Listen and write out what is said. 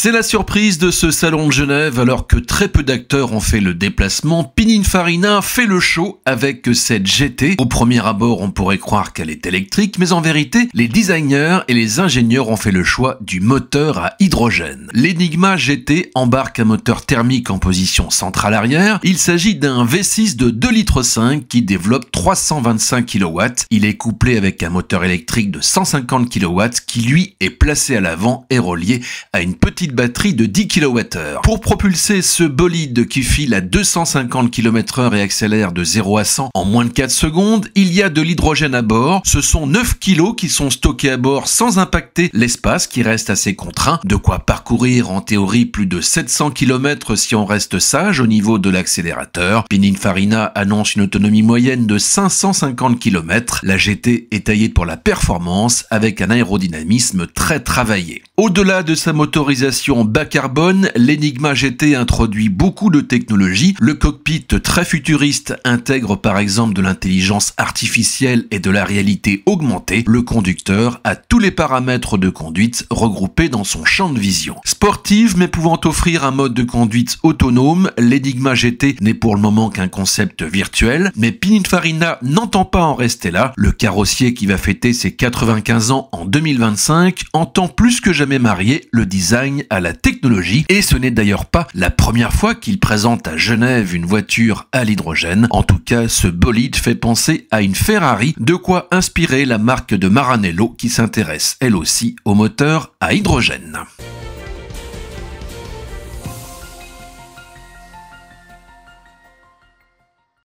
C'est la surprise de ce salon de Genève, alors que très peu d'acteurs ont fait le déplacement, Pininfarina fait le show avec cette GT. Au premier abord, on pourrait croire qu'elle est électrique, mais en vérité, les designers et les ingénieurs ont fait le choix du moteur à hydrogène. L'Enigma GT embarque un moteur thermique en position centrale arrière. Il s'agit d'un V6 de 2,5 litres qui développe 325 kW. Il est couplé avec un moteur électrique de 150 kW qui lui est placé à l'avant et relié à une petite batterie de 10 kWh. Pour propulser ce bolide qui file à 250 km h et accélère de 0 à 100 en moins de 4 secondes, il y a de l'hydrogène à bord. Ce sont 9 kg qui sont stockés à bord sans impacter l'espace qui reste assez contraint. De quoi parcourir en théorie plus de 700 km si on reste sage au niveau de l'accélérateur. Pininfarina annonce une autonomie moyenne de 550 km. La GT est taillée pour la performance avec un aérodynamisme très travaillé. Au-delà de sa motorisation, bas carbone, l'Enigma GT introduit beaucoup de technologies. Le cockpit très futuriste intègre par exemple de l'intelligence artificielle et de la réalité augmentée. Le conducteur a tous les paramètres de conduite regroupés dans son champ de vision. Sportive mais pouvant offrir un mode de conduite autonome, l'Enigma GT n'est pour le moment qu'un concept virtuel, mais Pininfarina n'entend pas en rester là. Le carrossier qui va fêter ses 95 ans en 2025 entend plus que jamais marier le design à la technologie et ce n'est d'ailleurs pas la première fois qu'il présente à Genève une voiture à l'hydrogène. En tout cas, ce bolide fait penser à une Ferrari, de quoi inspirer la marque de Maranello qui s'intéresse elle aussi au moteur à hydrogène.